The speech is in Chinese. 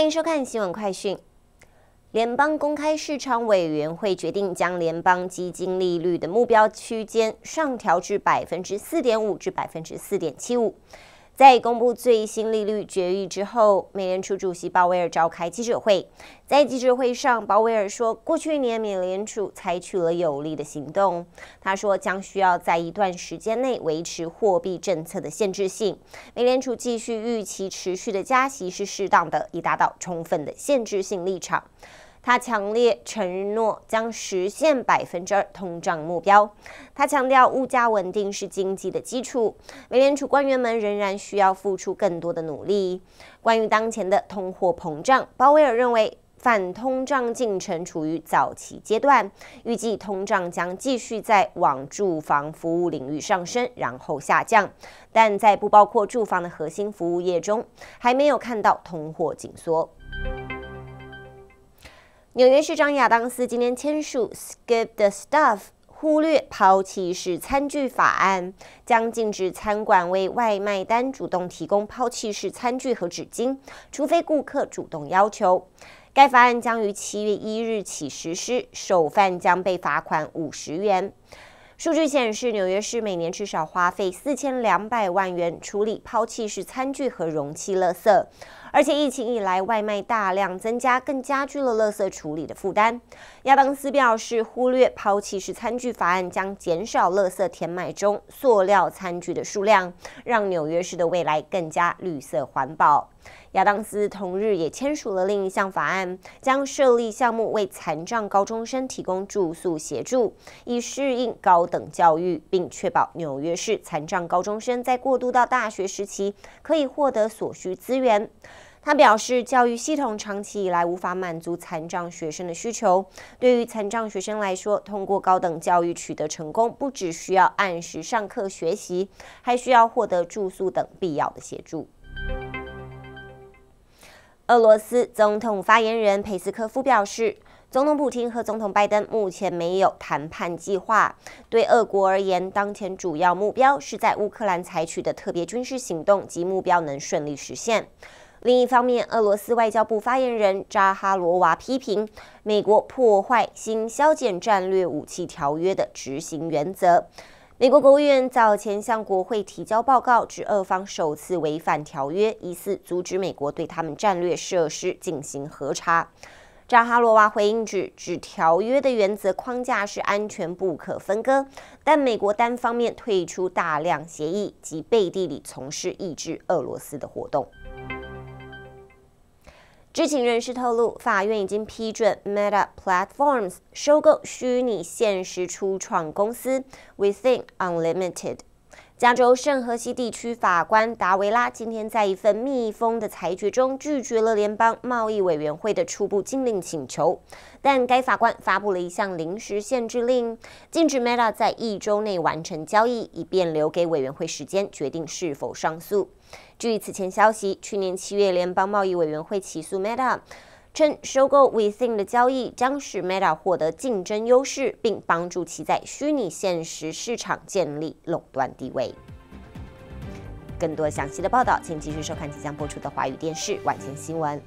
欢迎收看新闻快讯。联邦公开市场委员会决定将联邦基金利率的目标区间上调至百分之四点五至百分之四点七五。在公布最新利率决议之后，美联储主席鲍威尔召开记者会。在记者会上，鲍威尔说，过去一年美联储采取了有力的行动。他说，将需要在一段时间内维持货币政策的限制性。美联储继续预期持续的加息是适当的，以达到充分的限制性立场。他强烈承诺将实现百分之二通胀目标。他强调，物价稳定是经济的基础。美联储官员们仍然需要付出更多的努力。关于当前的通货膨胀，鲍威尔认为反通胀进程处于早期阶段，预计通胀将继续在往住房服务领域上升，然后下降。但在不包括住房的核心服务业中，还没有看到通货紧缩。纽约市长亚当斯今天签署 Skip the Stuff，忽略抛弃式餐具法案，将禁止餐馆为外卖单主动提供抛弃式餐具和纸巾，除非顾客主动要求。该法案将于七月一日起实施，首犯将被罚款五十元。数据显示，纽约市每年至少花费四千两百万元处理抛弃式餐具和容器垃圾，而且疫情以来外卖大量增加，更加剧了垃圾处理的负担。亚当斯表示，忽略抛弃式餐具法案将减少垃圾填埋中塑料餐具的数量，让纽约市的未来更加绿色环保。亚当斯同日也签署了另一项法案，将设立项目为残障高中生提供住宿协助，以适应高。等教育，并确保纽约市残障高中生在过渡到大学时期可以获得所需资源。他表示，教育系统长期以来无法满足残障学生的需求。对于残障学生来说，通过高等教育取得成功，不只需要按时上课学习，还需要获得住宿等必要的协助。俄罗斯总统发言人佩斯科夫表示。总统普京和总统拜登目前没有谈判计划。对俄国而言，当前主要目标是在乌克兰采取的特别军事行动及目标能顺利实现。另一方面，俄罗斯外交部发言人扎哈罗娃批评美国破坏新削减战略武器条约的执行原则。美国国务院早前向国会提交报告，指俄方首次违反条约，疑似阻止美国对他们战略设施进行核查。扎哈罗娃回应指，指条约的原则框架是安全不可分割，但美国单方面退出大量协议及背地里从事抑制俄罗斯的活动。知情人士透露，法院已经批准 Meta Platforms 收购虚拟现实初创公司 Within Unlimited。加州圣荷西地区法官达维拉今天在一份密封的裁决中拒绝了联邦贸易委员会的初步禁令请求，但该法官发布了一项临时限制令，禁止 Meta 在一周内完成交易，以便留给委员会时间决定是否上诉。据此前消息，去年七月，联邦贸易委员会起诉 Meta。称收购 w e t h i n g 的交易将使 Meta 获得竞争优势，并帮助其在虚拟现实市场建立垄断地位。更多详细的报道，请继续收看即将播出的华语电视晚间新闻。